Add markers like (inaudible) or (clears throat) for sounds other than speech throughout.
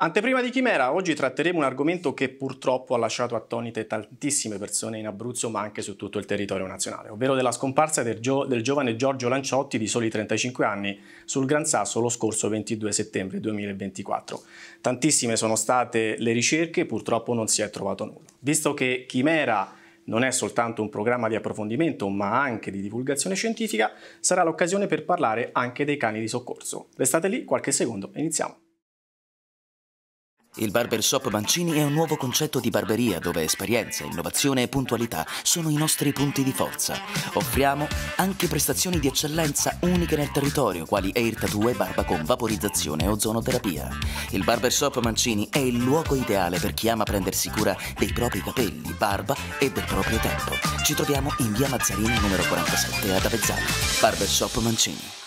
Anteprima di Chimera, oggi tratteremo un argomento che purtroppo ha lasciato attonite tantissime persone in Abruzzo ma anche su tutto il territorio nazionale, ovvero della scomparsa del, gio del, giovane Giorgio Lanciotti di soli 35 anni sul Gran Sasso lo scorso 22 settembre 2024. Tantissime sono state le ricerche, purtroppo non si è trovato nulla. Visto che Chimera non è soltanto un programma di approfondimento ma anche di divulgazione scientifica, sarà l'occasione per parlare anche dei cani di soccorso. Restate lì qualche secondo e iniziamo. Il barbershop Mancini è un nuovo concetto di barberia dove esperienza, innovazione e puntualità sono i nostri punti di forza. Offriamo anche prestazioni di eccellenza uniche nel territorio, quali air tattoo e barba con vaporizzazione o zonoterapia. Il barbershop Mancini è il luogo ideale per chi ama prendersi cura dei propri capelli, barba e del proprio tempo. Ci troviamo in via Mazzarini numero 47 ad Avezzano. Barbershop Mancini.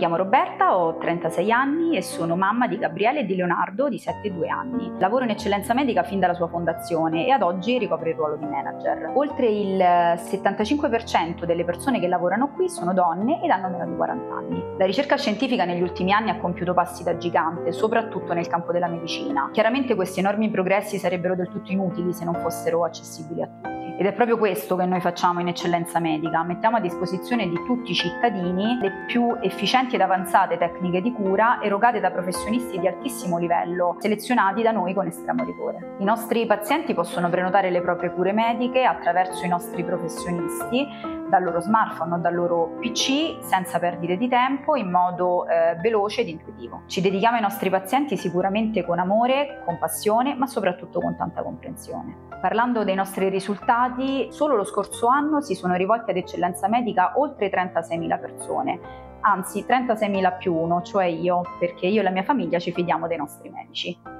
mi chiamo Roberta, ho 36 anni e sono mamma di Gabriele e di Leonardo di 7 e 2 anni. Lavoro in eccellenza medica fin dalla sua fondazione e ad oggi ricopro il ruolo di manager. Oltre il 75% delle persone che lavorano qui sono donne ed hanno meno di 40 anni. La ricerca scientifica negli ultimi anni ha compiuto passi da gigante, soprattutto nel campo della medicina. Chiaramente questi enormi progressi sarebbero del tutto inutili se non fossero accessibili a tutti. Ed è proprio questo che noi facciamo in Eccellenza Medica, mettiamo a disposizione di tutti i cittadini le più efficienti ed avanzate tecniche di cura erogate da professionisti di altissimo livello, selezionati da noi con estremo rigore. I nostri pazienti possono prenotare le proprie cure mediche attraverso i nostri professionisti dal loro smartphone o dal loro PC senza perdite di tempo in modo eh, veloce ed intuitivo. Ci dedichiamo ai nostri pazienti sicuramente con amore, con passione, ma soprattutto con tanta comprensione. Parlando dei nostri risultati, stati, solo lo scorso anno si sono rivolti ad eccellenza medica oltre 36.000 persone, anzi 36.000 più uno, cioè io, perché io e la mia famiglia ci fidiamo dei nostri medici.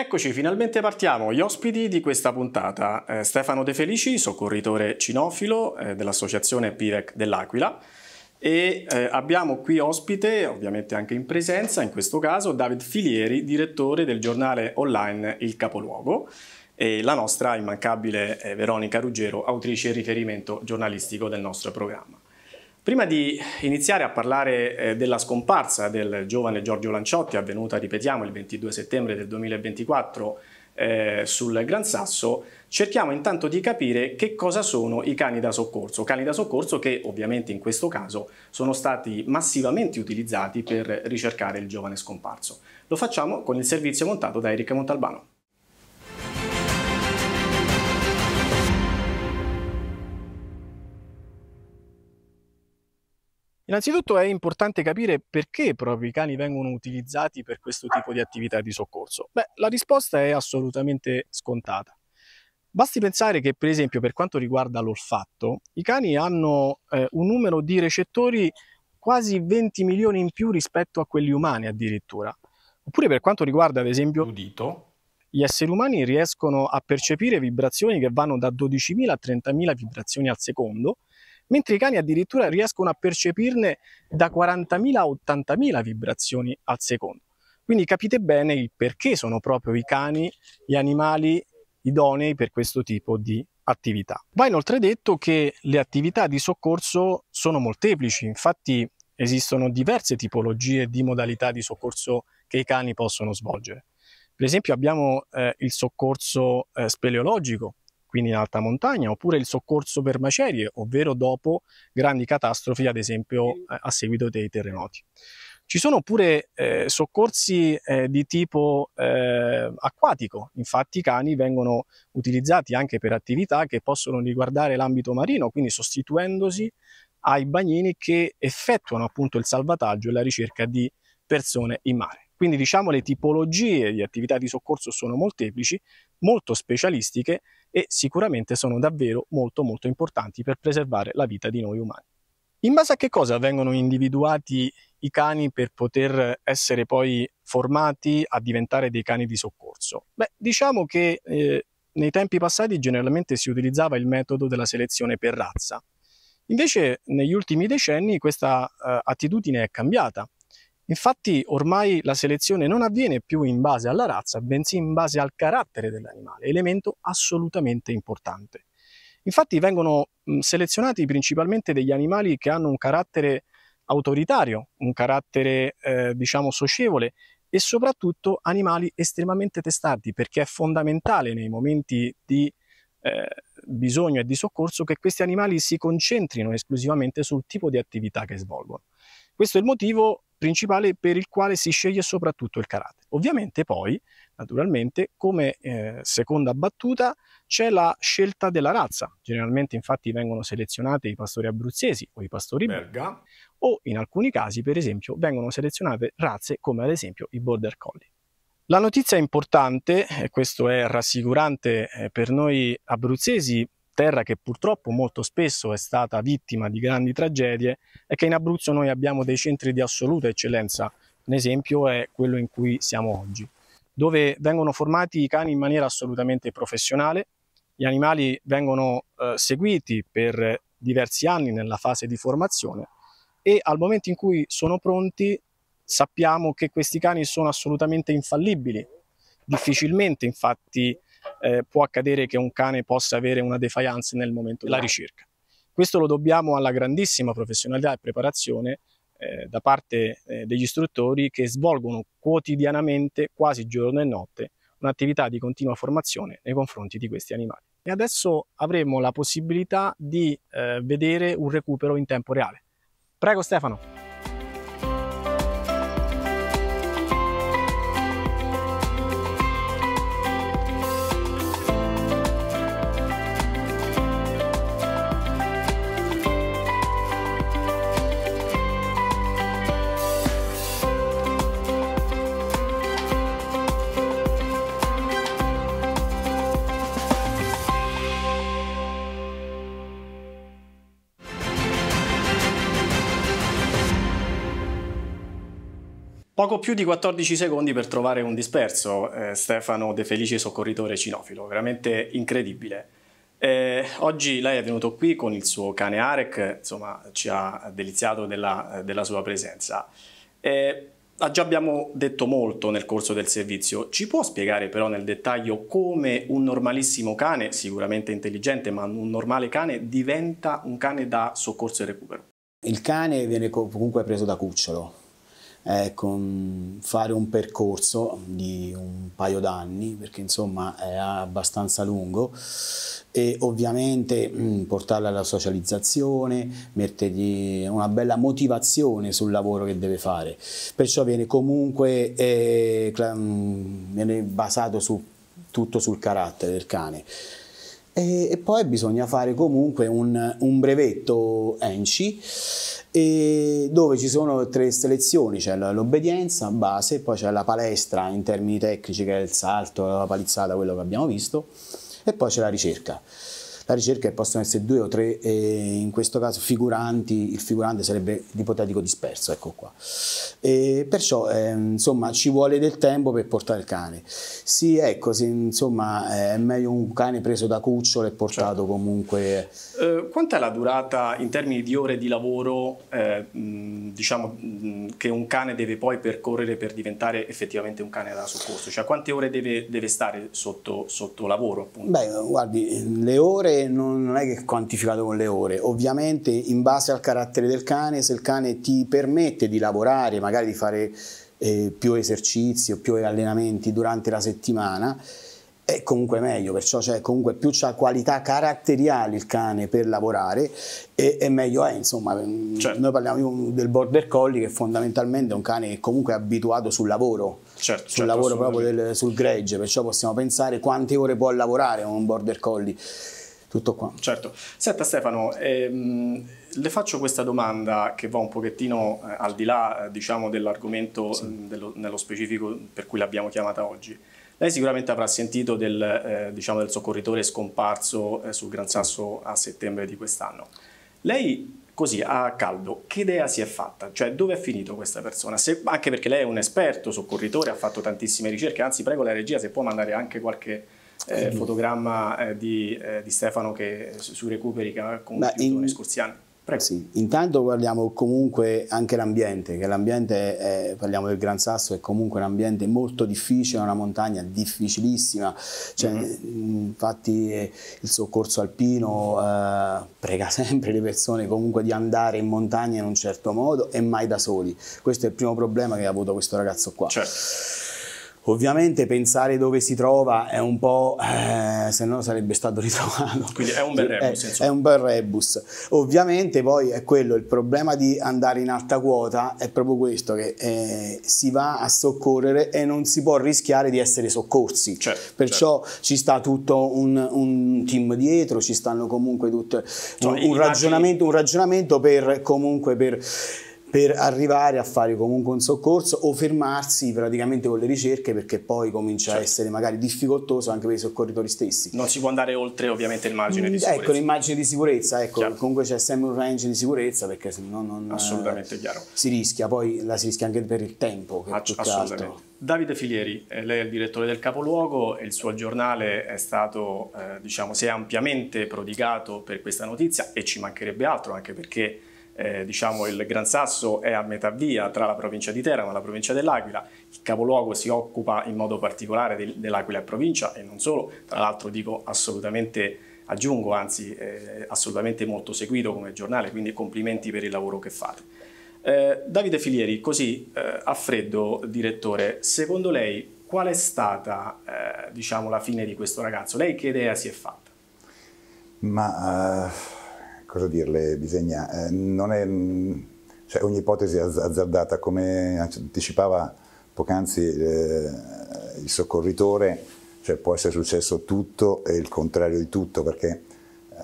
Eccoci, finalmente partiamo. Gli ospiti di questa puntata, eh, Stefano De Felici, soccorritore cinofilo eh, dell'associazione Pirec dell'Aquila e eh, abbiamo qui ospite, ovviamente anche in presenza, in questo caso David Filieri, direttore del giornale online Il Capoluogo e la nostra immancabile eh, Veronica Ruggero, autrice e riferimento giornalistico del nostro programma. Prima di iniziare a parlare eh, della scomparsa del giovane Giorgio Lanciotti, avvenuta, ripetiamo, il 22 settembre del 2024 eh, sul Gran Sasso, cerchiamo intanto di capire che cosa sono i cani da soccorso. Cani da soccorso che ovviamente in questo caso sono stati massivamente utilizzati per ricercare il giovane scomparso. Lo facciamo con il servizio montato da Eric Montalbano. Innanzitutto è importante capire perché proprio i cani vengono utilizzati per questo tipo di attività di soccorso. Beh, la risposta è assolutamente scontata. Basti pensare che, per esempio, per quanto riguarda l'olfatto, i cani hanno eh, un numero di recettori quasi 20 milioni in più rispetto a quelli umani addirittura. Oppure per quanto riguarda, ad esempio, l'udito, gli esseri umani riescono a percepire vibrazioni che vanno da 12.000 a 30.000 vibrazioni al secondo, mentre i cani addirittura riescono a percepirne da 40.000 a 80.000 vibrazioni al secondo. Quindi capite bene il perché sono proprio i cani gli animali idonei per questo tipo di attività. Va inoltre detto che le attività di soccorso sono molteplici, infatti esistono diverse tipologie di modalità di soccorso che i cani possono svolgere. Per esempio abbiamo eh, il soccorso eh, speleologico, quindi in alta montagna, oppure il soccorso per macerie, ovvero dopo grandi catastrofi, ad esempio a seguito dei terremoti. Ci sono pure eh, soccorsi eh, di tipo eh, acquatico, infatti i cani vengono utilizzati anche per attività che possono riguardare l'ambito marino, quindi sostituendosi ai bagnini che effettuano appunto il salvataggio e la ricerca di persone in mare. Quindi diciamo le tipologie di attività di soccorso sono molteplici, molto specialistiche e sicuramente sono davvero molto molto importanti per preservare la vita di noi umani. In base a che cosa vengono individuati i cani per poter essere poi formati a diventare dei cani di soccorso? Beh, diciamo che eh, nei tempi passati generalmente si utilizzava il metodo della selezione per razza. Invece negli ultimi decenni questa eh, attitudine è cambiata Infatti ormai la selezione non avviene più in base alla razza, bensì in base al carattere dell'animale, elemento assolutamente importante. Infatti vengono selezionati principalmente degli animali che hanno un carattere autoritario, un carattere eh, diciamo socievole e soprattutto animali estremamente testardi perché è fondamentale nei momenti di eh, bisogno e di soccorso che questi animali si concentrino esclusivamente sul tipo di attività che svolgono. Questo è il motivo principale per il quale si sceglie soprattutto il karate. Ovviamente poi, naturalmente, come eh, seconda battuta c'è la scelta della razza. Generalmente infatti vengono selezionate i pastori abruzzesi o i pastori belga o in alcuni casi, per esempio, vengono selezionate razze come ad esempio i border collie. La notizia importante, e questo è rassicurante eh, per noi abruzzesi terra che purtroppo molto spesso è stata vittima di grandi tragedie e che in Abruzzo noi abbiamo dei centri di assoluta eccellenza. Un esempio è quello in cui siamo oggi, dove vengono formati i cani in maniera assolutamente professionale, gli animali vengono eh, seguiti per diversi anni nella fase di formazione e al momento in cui sono pronti sappiamo che questi cani sono assolutamente infallibili. Difficilmente infatti eh, può accadere che un cane possa avere una defiance nel momento della ricerca. Questo lo dobbiamo alla grandissima professionalità e preparazione eh, da parte eh, degli istruttori che svolgono quotidianamente, quasi giorno e notte, un'attività di continua formazione nei confronti di questi animali. E adesso avremo la possibilità di eh, vedere un recupero in tempo reale. Prego Stefano. Poco più di 14 secondi per trovare un disperso, eh, Stefano De Felice, soccorritore cinofilo, veramente incredibile. Eh, oggi lei è venuto qui con il suo cane Arek, insomma ci ha deliziato della, eh, della sua presenza. Eh, già abbiamo detto molto nel corso del servizio, ci può spiegare però nel dettaglio come un normalissimo cane, sicuramente intelligente, ma un normale cane diventa un cane da soccorso e recupero? Il cane viene comunque preso da cucciolo, eh, fare un percorso di un paio d'anni, perché insomma è abbastanza lungo, e ovviamente mh, mm, portarla alla socializzazione, mettergli una bella motivazione sul lavoro che deve fare. Perciò viene comunque eh, mm, viene basato su, tutto sul carattere del cane. E, e poi bisogna fare comunque un, un brevetto ENCI dove ci sono tre selezioni, c'è l'obbedienza base, poi c'è la palestra in termini tecnici che è il salto, la palizzata, quello che abbiamo visto, e poi c'è la ricerca la ricerca possono essere due o tre, e in questo caso figuranti, il figurante sarebbe l'ipotetico disperso, ecco qua. E perciò eh, insomma ci vuole del tempo per portare il cane. Sì, ecco, sì, insomma eh, è meglio un cane preso da cucciolo e portato certo. comunque. Eh, quant'è la durata in termini di ore di lavoro, eh, diciamo, che un cane deve poi percorrere per diventare effettivamente un cane da soccorso? Cioè quante ore deve, deve stare sotto, sotto lavoro? Appunto? Beh, guardi, le ore non, non è che quantificato con le ore, ovviamente in base al carattere del cane, se il cane ti permette di lavorare, magari di fare eh, più esercizi o più allenamenti durante la settimana, è comunque meglio, perciò cioè, comunque più ha qualità caratteriale il cane per lavorare e, e meglio è, insomma, mm, certo. noi parliamo del border collie che fondamentalmente è un cane che comunque abituato sul lavoro, certo, sul certo, lavoro proprio del, sul gregge, perciò possiamo pensare quante ore può lavorare un border collie tutto qua. Certo. Senta Stefano, ehm, le faccio questa domanda che va un pochettino eh, al di là eh, diciamo, dell'argomento sì. Mm, dello, nello specifico per cui l'abbiamo chiamata oggi. Lei sicuramente avrà sentito del, eh, diciamo, del soccorritore scomparso eh, sul Gran Sasso a settembre di quest'anno. Lei così a caldo, che idea si è fatta? Cioè dove è finito questa persona? Se, anche perché lei è un esperto soccorritore, ha fatto tantissime ricerche, anzi prego la regia se può mandare anche qualche eh, fotogramma eh, di, eh, di, Stefano che eh, su Recuperi che ha compiuto in... negli scorsi anni. Prego. Sì, intanto parliamo comunque anche dell'ambiente, che l'ambiente, è, parliamo del Gran Sasso, è comunque un ambiente molto difficile, una montagna difficilissima, cioè, mm-hmm. mm -hmm. infatti eh, il soccorso alpino eh, prega (laughs) sempre le persone comunque di andare in montagna in un certo modo e mai da soli, questo è il primo problema che ha avuto questo ragazzo qua. Certo. Ovviamente pensare dove si trova è un po', eh, se no sarebbe stato (laughs) ritrovato. Quindi è un bel eh, rebus. È, è, un bel rebus. Ovviamente poi è quello, il problema di andare in alta quota è proprio questo, che eh, si va a soccorrere e non si può rischiare di essere soccorsi. Certo, certo. Perciò certo. ci sta tutto un, un, team dietro, ci stanno comunque tutto cioè, un, un, ragionamento, un ragionamento per comunque per per arrivare a fare comunque un soccorso o fermarsi praticamente con le ricerche perché poi comincia certo. a essere magari difficoltoso anche per i soccorritori stessi. Non si può andare oltre ovviamente il margine mm, di ecco, sicurezza. Ecco, l'immagine di sicurezza, ecco, chiaro. comunque c'è sempre un range di sicurezza perché se no non Assolutamente eh, chiaro. si rischia, poi la si rischia anche per il tempo che Ass- assolutamente. Altro. Davide Filieri, eh, lei è il direttore del capoluogo e il suo giornale è stato, eh, diciamo, si è ampiamente prodigato per questa notizia e ci mancherebbe altro anche perché eh, diciamo il Gran Sasso è a metà via tra la provincia di Teramo e la provincia dell'Aquila, il capoluogo si occupa in modo particolare del, dell'Aquila provincia e non solo, tra l'altro dico assolutamente aggiungo, anzi eh, assolutamente molto seguito come giornale, quindi complimenti per il lavoro che fate. Eh, Davide Filieri, così eh, a freddo, direttore, secondo lei qual è stata eh, diciamo, la fine di questo ragazzo? Lei che idea si è fatta? Ma eh, cosa dirle, bisogna, eh, non è, cioè, ogni ipotesi azzardata, come anticipava poc'anzi eh, il soccorritore, cioè, può essere successo tutto e il contrario di tutto, perché eh,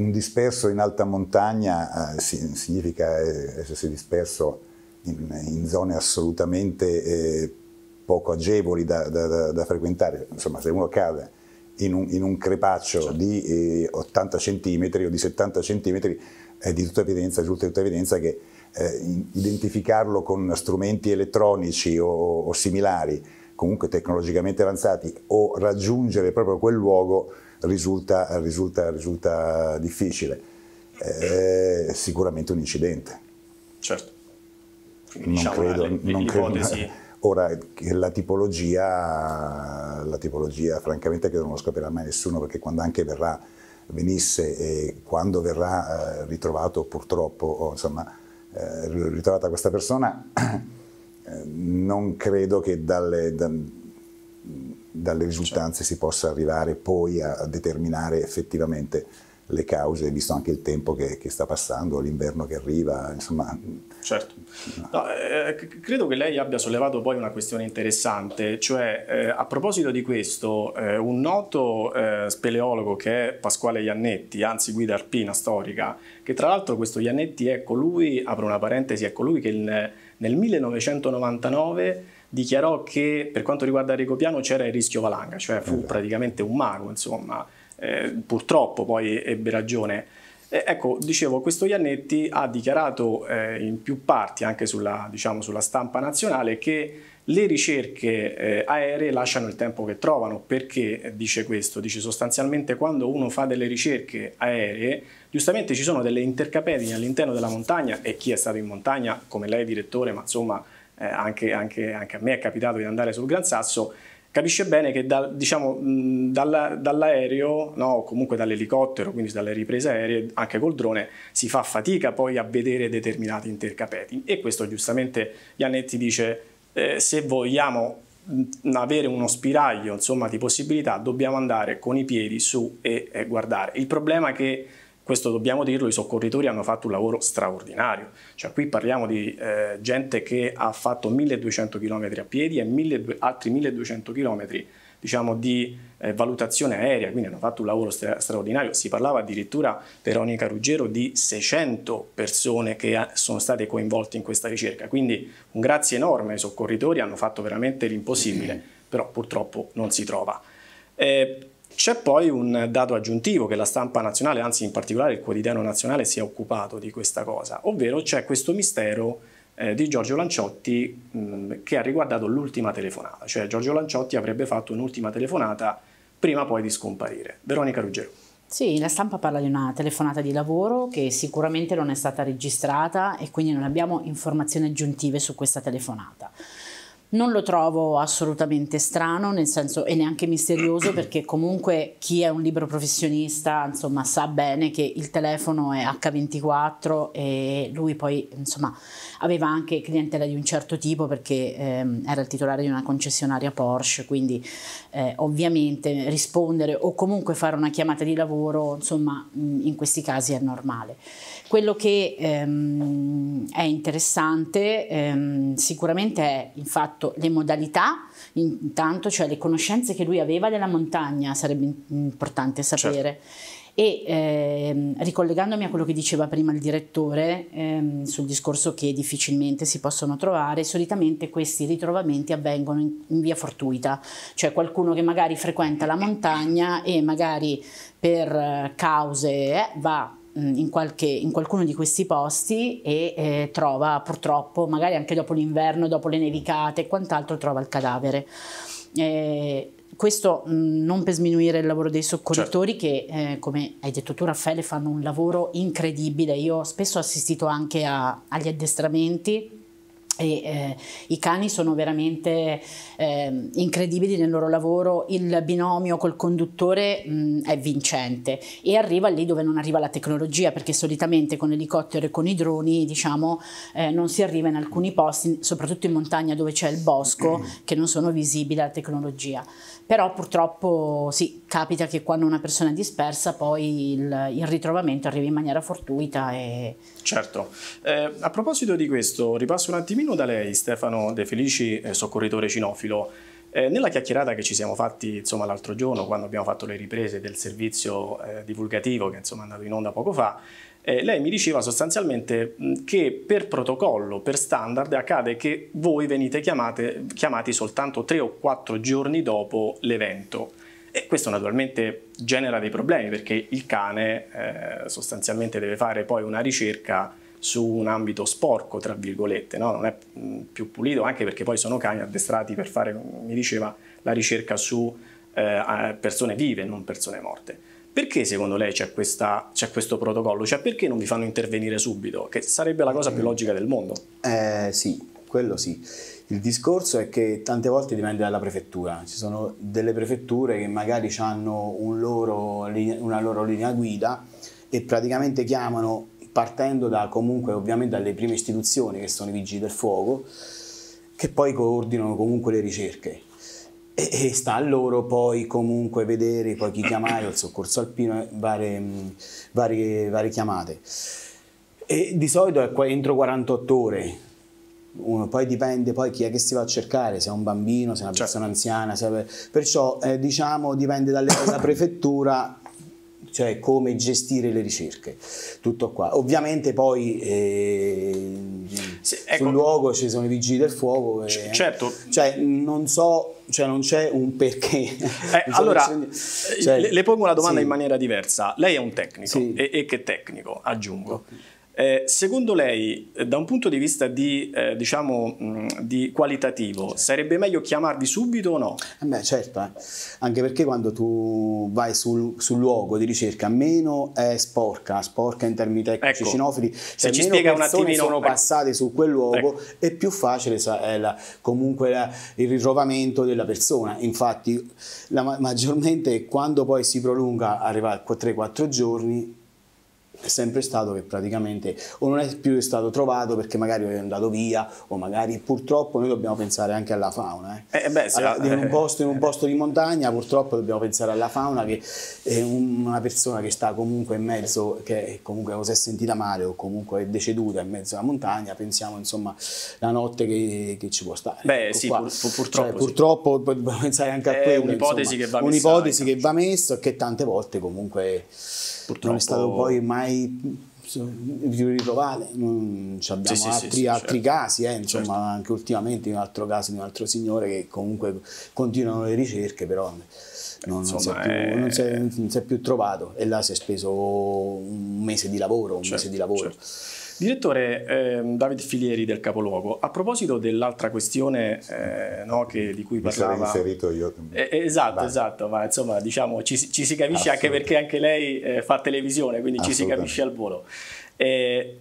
un disperso in alta montagna eh, significa essersi disperso in, in zone assolutamente eh, poco agevoli da, da, da, frequentare. Insomma, se uno cade in un, in un crepaccio certo. di eh, 80 cm o di 70 cm è di tutta evidenza, di tutta evidenza che eh, identificarlo con strumenti elettronici o, o similari comunque tecnologicamente avanzati o raggiungere proprio quel luogo risulta, risulta, risulta difficile. È eh, sicuramente un incidente. Certo. Quindi non diciamo credo, le, non credo, Ora, la tipologia, la tipologia francamente che non lo scoprirà mai nessuno perché quando anche verrà, venisse e quando verrà eh, ritrovato purtroppo, o, insomma, eh, ritrovata questa persona, (clears throat) eh, non credo che dalle, dalle risultanze si possa arrivare poi a determinare effettivamente le cause, visto anche il tempo che, che sta passando, l'inverno che arriva, insomma... Certo. No, eh, credo che lei abbia sollevato poi una questione interessante, cioè eh, a proposito di questo, eh, un noto eh, speleologo che è Pasquale Iannetti, anzi guida alpina storica, che tra l'altro questo Iannetti è colui, ecco, apro una parentesi, è colui ecco, che in, nel 1999 dichiarò che per quanto riguarda Ricopiano c'era il rischio valanga, cioè fu esatto. praticamente un mago, insomma, eh, purtroppo poi ebbe ragione. E, ecco, dicevo, questo Iannetti ha dichiarato eh, in più parti, anche sulla, diciamo, sulla stampa nazionale, che le ricerche eh, aeree lasciano il tempo che trovano. Perché dice questo? Dice sostanzialmente quando uno fa delle ricerche aeree, giustamente ci sono delle intercapedine all'interno della montagna e chi è stato in montagna, come lei direttore, ma insomma eh, anche, anche, anche a me è capitato di andare sul Gran Sasso, capisce bene che da, diciamo, dalla, dall'aereo, no, o comunque dall'elicottero, quindi dalle riprese aeree, anche col drone, si fa fatica poi a vedere determinati intercapeti. E questo giustamente Giannetti dice, eh, se vogliamo avere uno spiraglio insomma, di possibilità, dobbiamo andare con i piedi su e, e guardare. Il problema è che questo dobbiamo dirlo, i soccorritori hanno fatto un lavoro straordinario, cioè qui parliamo di eh, gente che ha fatto 1200 km a piedi e 1200, altri 1200 km diciamo, di eh, valutazione aerea, quindi hanno fatto un lavoro stra straordinario, si parlava addirittura Veronica Ruggero di 600 persone che eh, sono state coinvolte in questa ricerca, quindi un grazie enorme ai soccorritori, hanno fatto veramente l'impossibile, (clears throat) però purtroppo non si trova. Eh, c'è poi un dato aggiuntivo che la stampa nazionale, anzi in particolare il quotidiano nazionale, si è occupato di questa cosa, ovvero c'è questo mistero eh, di Giorgio Lanciotti mh, mm, che ha riguardato l'ultima telefonata, cioè Giorgio Lanciotti avrebbe fatto un'ultima telefonata prima poi di scomparire. Veronica Ruggero. Sì, la stampa parla di una telefonata di lavoro che sicuramente non è stata registrata e quindi non abbiamo informazioni aggiuntive su questa telefonata. Non lo trovo assolutamente strano, nel senso, e neanche misterioso, (clears throat) perché comunque chi è un libro professionista, insomma, sa bene che il telefono è H24 e lui poi, insomma, aveva anche clientela di un certo tipo perché ehm, era il titolare di una concessionaria Porsche, quindi eh, ovviamente rispondere o comunque fare una chiamata di lavoro, insomma, in questi casi è normale. Quello che ehm, è interessante ehm, sicuramente è il fatto le modalità, intanto cioè le conoscenze che lui aveva della montagna, sarebbe importante sapere. Certo. E ehm, ricollegandomi a quello che diceva prima il direttore ehm, sul discorso che difficilmente si possono trovare, solitamente questi ritrovamenti avvengono in, in, via fortuita, cioè qualcuno che magari frequenta la montagna e magari per eh, cause eh, va in, qualche, in, qualcuno di questi posti e eh, trova purtroppo, magari anche dopo l'inverno, dopo le nevicate e quant'altro, trova il cadavere. Eh, questo mh, non per sminuire il lavoro dei soccorritori certo. che, eh, come hai detto tu Raffaele, fanno un lavoro incredibile. Io spesso ho assistito anche a, agli addestramenti e, eh, I cani sono veramente eh, incredibili nel loro lavoro, il binomio col conduttore mh, mm, è vincente e arriva lì dove non arriva la tecnologia, perché solitamente con l'elicottero e con i droni diciamo, eh, non si arriva in alcuni posti, soprattutto in montagna dove c'è il bosco, (clears throat) che non sono visibili alla tecnologia. Però purtroppo sì, capita che quando una persona è dispersa poi il, il ritrovamento arrivi in maniera fortuita. E... Certo. Eh, a proposito di questo, ripasso un attimino da lei Stefano De Felici, eh, soccorritore cinofilo. Eh, nella chiacchierata che ci siamo fatti l'altro giorno, quando abbiamo fatto le riprese del servizio eh, divulgativo che insomma, è andato in onda poco fa, eh, lei mi diceva sostanzialmente che per protocollo, per standard, accade che voi venite chiamate, chiamati soltanto tre o quattro giorni dopo l'evento. E questo naturalmente genera dei problemi perché il cane eh, sostanzialmente deve fare poi una ricerca su un ambito sporco, tra virgolette, no? non è mm, più pulito, anche perché poi sono cani addestrati per fare, mi diceva, la ricerca su eh, persone vive, non persone morte. Perché secondo lei c'è, questo protocollo? Cioè perché non vi fanno intervenire subito? Che sarebbe la cosa più eh, logica del mondo. Eh, sì, quello sì. Il discorso è che tante volte dipende dalla prefettura, ci sono delle prefetture che magari hanno un loro, una loro linea guida e praticamente chiamano partendo da, comunque ovviamente dalle prime istituzioni che sono i vigili del fuoco, che poi coordinano comunque le ricerche. E, e sta a loro poi comunque vedere poi chi chiamare, il soccorso alpino, varie, varie, varie chiamate. E di solito è qua entro 48 ore, uno, poi dipende poi chi è che si va a cercare, se è un bambino, se è una certo. persona certo. anziana, è... perciò eh, diciamo dipende dalla prefettura cioè come gestire le ricerche. Tutto qua. Ovviamente poi eh, sì, ecco, sul luogo ci sono i vigili del fuoco. E, c- eh, certo. Cioè, non so cioè non c'è un perché. Eh, (laughs) allora, eh, cioè, le, le, pongo una domanda sì. in maniera diversa. Lei è un tecnico, sì. e, e, che tecnico, aggiungo. Okay. Eh, secondo lei, eh, da un punto di vista di, eh, diciamo, mh, mm, di qualitativo, certo. sarebbe meglio chiamarvi subito o no? Eh beh, certo, eh. anche perché quando tu vai sul, sul, luogo di ricerca, meno è sporca, sporca in termini tecnici, ecco, cinofili, se cioè ci meno persone attimino, sono ecco. passate su quel luogo, ecco. è più facile è la, comunque la, il ritrovamento della persona. Infatti, la, maggiormente quando poi si prolunga, arriva a 3-4 giorni, è sempre stato che praticamente o non è più stato trovato perché magari è andato via o magari purtroppo noi dobbiamo pensare anche alla fauna. Eh. Eh beh, allora, ah. in, un (laughs) posto, in, un posto, di montagna purtroppo dobbiamo pensare alla fauna che è una persona che sta comunque in mezzo, che comunque o si è sentita male o comunque è deceduta in mezzo alla montagna, pensiamo insomma la notte che, che ci può stare. Beh ecco sì, pur, pur, cioè, purtroppo. Cioè, sì. Purtroppo dobbiamo pensare anche a quello. Un'ipotesi che va messa. Un'ipotesi che va messa e che tante volte comunque purtroppo... Non è stato poi mai più non ci abbiamo sì, altri, sì, altri certo. casi, eh, insomma certo. anche ultimamente un altro caso di un altro signore che comunque continuano le ricerche, però eh, non, Insomma, si, è più, è... non si, è, non si è più trovato e là si è speso un mese di lavoro, un certo, mese di lavoro. Certo. Direttore eh, Davide Filieri del Capoluogo, a proposito dell'altra questione eh, no, che, di cui Mi parlava... Mi inserito io. Eh, esatto, Vai. esatto, ma insomma diciamo, ci, ci si capisce anche perché anche lei eh, fa televisione, quindi ci si capisce al volo. Eh,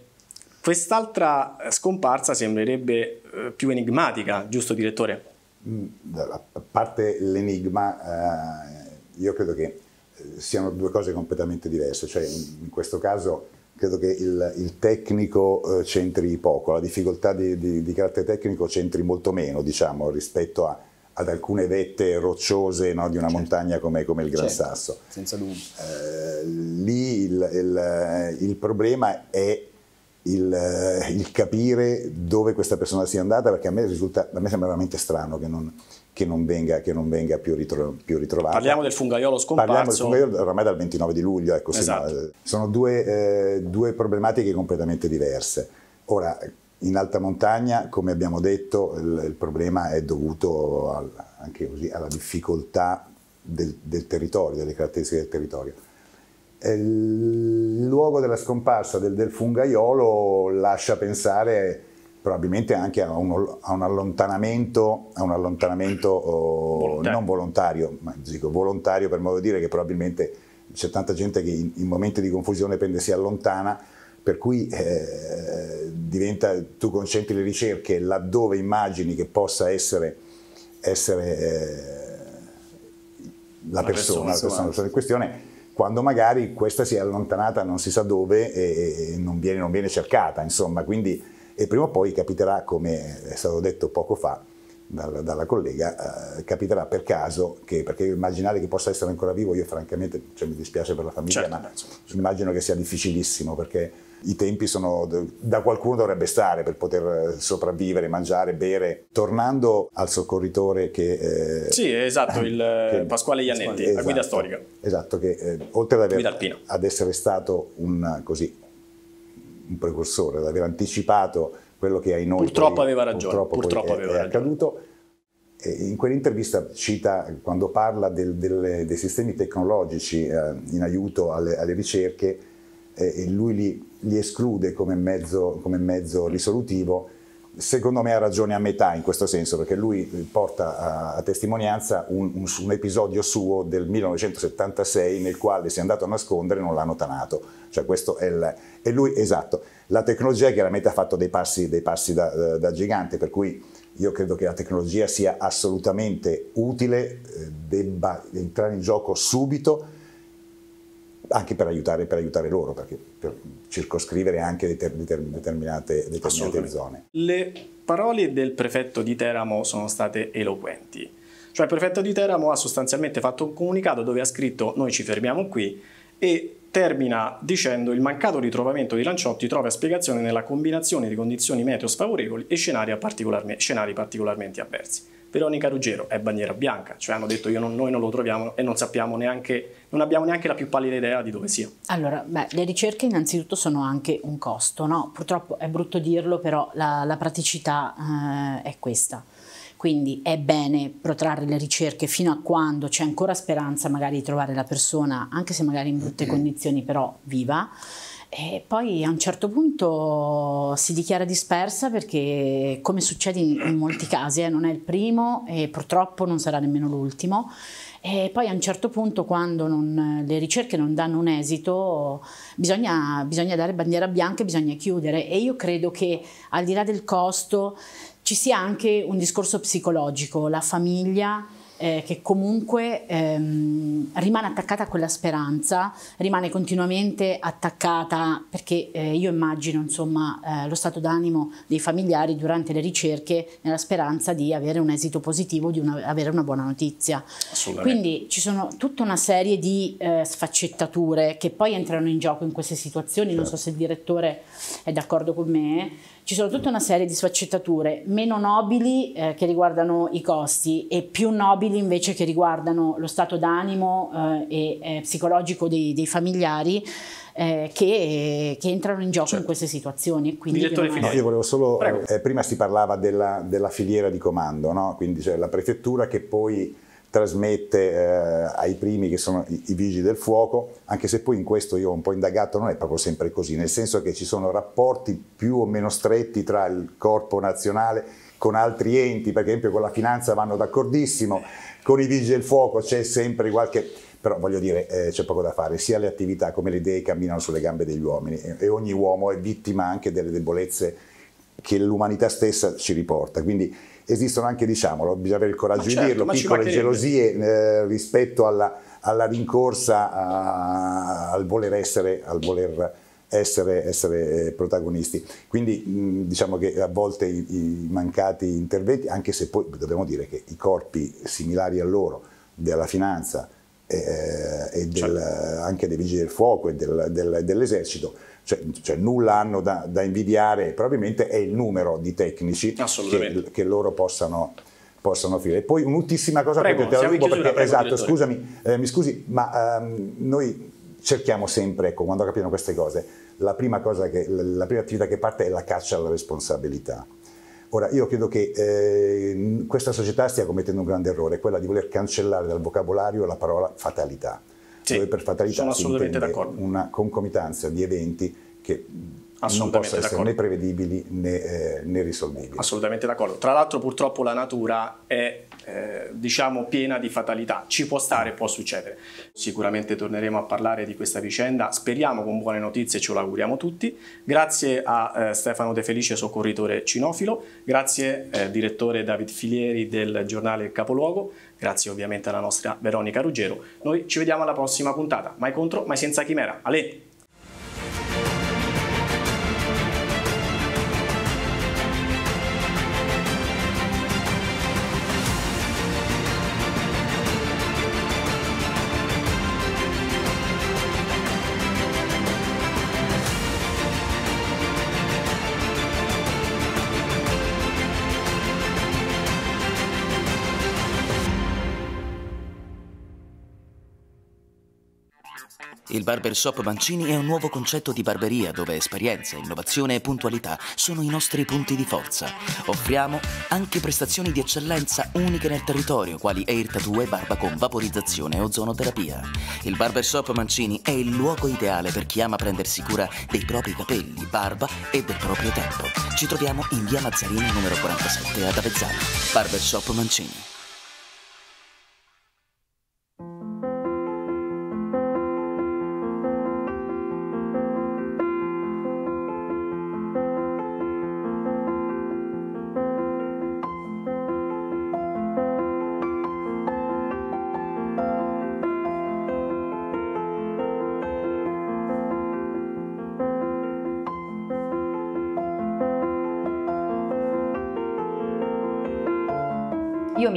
quest'altra scomparsa sembrerebbe eh, più enigmatica, giusto direttore? Mm, a parte l'enigma, io credo che siano due cose completamente diverse, cioè in questo caso credo che il, il tecnico eh, c'entri poco, la difficoltà di, di, di, carattere tecnico c'entri molto meno diciamo, rispetto a, ad alcune vette rocciose no, di una certo. montagna come, come il Gran certo. Sasso. Senza dubbio. Eh, lì il, il, il problema è il, eh, il, capire dove questa persona sia andata, perché a me, risulta, a me sembra veramente strano che non, che non venga, che non venga più, ritro, più, ritrovata. Parliamo del fungaiolo scomparso. Parliamo del fungaiolo oramai dal 29 di luglio, ecco, esatto. no, eh, sono due, eh, due problematiche completamente diverse. Ora, in alta montagna, come abbiamo detto, il, il problema è dovuto al, anche così, alla difficoltà del, del territorio, delle caratteristiche del territorio eh, il luogo della scomparsa del, del fungaiolo lascia pensare probabilmente anche a un, a un allontanamento, a un allontanamento oh, volontario. non volontario, ma dico volontario per modo di dire che probabilmente c'è tanta gente che in, in momenti di confusione pende si allontana, per cui eh, diventa, tu concentri le ricerche laddove immagini che possa essere, essere eh, la, persona, persona, la persona esatto. in questione quando magari questa si è allontanata non si sa dove e, e non, viene, non, viene, cercata, insomma, quindi e prima o poi capiterà, come è stato detto poco fa dalla, dalla collega, eh, capiterà per caso, che, perché immaginare che possa essere ancora vivo, io francamente cioè, mi dispiace per la famiglia, certo, ma certo. immagino che sia difficilissimo perché i tempi sono da qualcuno dovrebbe stare per poter eh, sopravvivere, mangiare, bere. Tornando al soccorritore che... Eh, sì, esatto, il (laughs) che, eh, Pasquale Iannetti, esatto, la guida esatto, storica. Esatto, che eh, oltre ad, aver, ad, essere stato un, così, un precursore, ad aver anticipato quello che ai noi... Purtroppo poi, aveva ragione, purtroppo, purtroppo aveva è, ragione. È accaduto. In quell'intervista cita, quando parla del, del, dei sistemi tecnologici eh, in aiuto alle, alle ricerche, e lui li, li esclude come mezzo, come mezzo, risolutivo, secondo me ha ragione a metà in questo senso, perché lui porta a, a testimonianza un, un, un, episodio suo del 1976 nel quale si è andato a nascondere e non l'hanno tanato. Cioè questo è, il, è lui, esatto. La tecnologia chiaramente ha fatto dei passi, dei passi da, da, da gigante, per cui io credo che la tecnologia sia assolutamente utile, eh, debba entrare in gioco subito anche per aiutare, per aiutare loro, perché, per circoscrivere anche determinate, determinate, determinate zone. Le parole del prefetto di Teramo sono state eloquenti. Cioè il prefetto di Teramo ha sostanzialmente fatto un comunicato dove ha scritto noi ci fermiamo qui e termina dicendo il mancato ritrovamento di Lanciotti trova spiegazione nella combinazione di condizioni meteo sfavorevoli e scenari particolarmente, scenari particolarmente avversi. Veronica Ruggero è bandiera bianca, cioè hanno detto non, noi non lo troviamo e non sappiamo neanche, non abbiamo neanche la più pallida idea di dove sia. Allora, beh, le ricerche innanzitutto sono anche un costo, no? Purtroppo è brutto dirlo, però la, la praticità eh, è questa. Quindi è bene protrarre le ricerche fino a quando c'è ancora speranza magari di trovare la persona, anche se magari in brutte condizioni, però viva. E poi a un certo punto si dichiara dispersa perché, come succede in molti casi, eh, non è il primo e purtroppo non sarà nemmeno l'ultimo. E poi a un certo punto, quando non, le ricerche non danno un esito, bisogna, bisogna dare bandiera bianca e bisogna chiudere. E io credo che al di là del costo ci sia anche un discorso psicologico, la famiglia eh, che comunque ehm, rimane attaccata a quella speranza, rimane continuamente attaccata perché eh, io immagino insomma eh, lo stato d'animo dei familiari durante le ricerche nella speranza di avere un esito positivo, di una, avere una buona notizia. Quindi ci sono tutta una serie di eh, sfaccettature che poi entrano in gioco in queste situazioni, certo. non so se il direttore è d'accordo con me ci sono tutta una serie di sfaccettature meno nobili eh, che riguardano i costi e più nobili invece che riguardano lo stato d'animo eh, e eh, psicologico dei, dei familiari. Eh, che, che, entrano in gioco certo. in queste situazioni. È... No, io volevo solo, eh, prima si parlava della, della filiera di comando, no? quindi cioè la prefettura che poi trasmette eh, ai primi che sono i, i, vigili del fuoco, anche se poi in questo io ho un po' indagato, non è proprio sempre così, nel senso che ci sono rapporti più o meno stretti tra il corpo nazionale con altri enti, per esempio con la finanza vanno d'accordissimo, con i vigili del fuoco c'è sempre qualche... Però voglio dire, eh, c'è poco da fare, sia le attività come le idee camminano sulle gambe degli uomini e, e ogni uomo è vittima anche delle debolezze che l'umanità stessa ci riporta. Quindi esistono anche, diciamolo, bisogna avere il coraggio ma di certo, dirlo, piccole gelosie eh, rispetto alla, alla rincorsa a, al voler essere, al voler essere, essere eh, protagonisti. Quindi mh, mm, diciamo che a volte i, i mancati interventi, anche se poi dobbiamo dire che i corpi similari a loro della finanza, eh, e del, certo. anche dei vigili del fuoco e del, del, dell'esercito cioè, cioè nulla hanno da, da, invidiare, probabilmente è il numero di tecnici che, che loro possano possono offrire. E poi un'ultima cosa prego, perché te la rubo perché prego, esatto, direttore. scusami, eh, mi scusi, ma ehm, noi cerchiamo sempre, ecco, quando capiamo queste cose, la prima, cosa che, la prima attività che parte è la caccia alla responsabilità. Ora, io credo che eh, questa società stia commettendo un grande errore, quella di voler cancellare dal vocabolario la parola fatalità. Sì, dove per fatalità si una concomitanza di eventi che non possa essere né prevedibili né, eh, né risolvibili. Assolutamente d'accordo. Tra l'altro purtroppo la natura è eh, diciamo piena di fatalità, ci può stare, può succedere. Sicuramente torneremo a parlare di questa vicenda, speriamo con buone notizie, ce lo auguriamo tutti. Grazie a eh, Stefano De Felice, soccorritore cinofilo, grazie eh, direttore David Filieri del giornale Capoluogo, grazie ovviamente alla nostra Veronica Ruggero. Noi ci vediamo alla prossima puntata, mai contro, mai senza chimera. Ale! Il barbershop Mancini è un nuovo concetto di barberia dove esperienza, innovazione e puntualità sono i nostri punti di forza. Offriamo anche prestazioni di eccellenza uniche nel territorio, quali air tattoo e barba con vaporizzazione e ozonoterapia. Il barbershop Mancini è il luogo ideale per chi ama prendersi cura dei propri capelli, barba e del proprio tempo. Ci troviamo in via Mazzarini numero 47 ad Avezzano. Barbershop Mancini.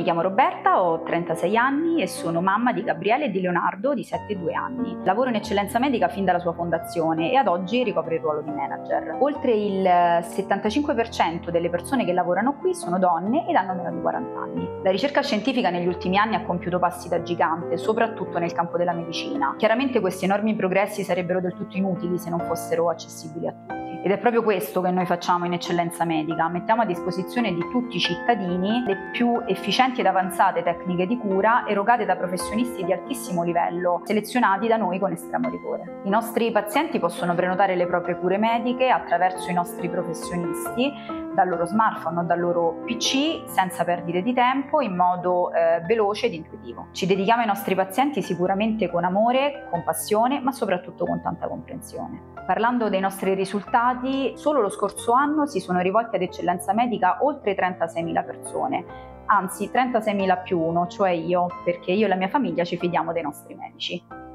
chiamo Roberta, ho 36 anni e sono mamma di Gabriele e di Leonardo di 7 e 2 anni. Lavoro in eccellenza medica fin dalla sua fondazione e ad oggi ricopro il ruolo di manager. Oltre il 75% delle persone che lavorano qui sono donne ed hanno meno di 40 anni. La ricerca scientifica negli ultimi anni ha compiuto passi da gigante, soprattutto nel campo della medicina. Chiaramente questi enormi progressi sarebbero del tutto inutili se non fossero accessibili a tutti. Ed è proprio questo che noi facciamo in Eccellenza Medica, mettiamo a disposizione di tutti i cittadini le più efficienti ed avanzate tecniche di cura erogate da professionisti di altissimo livello, selezionati da noi con estremo rigore. I nostri pazienti possono prenotare le proprie cure mediche attraverso i nostri professionisti dal loro smartphone o dal loro PC senza perdere di tempo in modo eh, veloce ed intuitivo. Ci dedichiamo ai nostri pazienti sicuramente con amore, con passione, ma soprattutto con tanta comprensione. Parlando dei nostri risultati, stati, solo lo scorso anno si sono rivolte ad eccellenza medica oltre 36.000 persone, anzi 36.000 più uno, cioè io, perché io e la mia famiglia ci fidiamo dei nostri medici.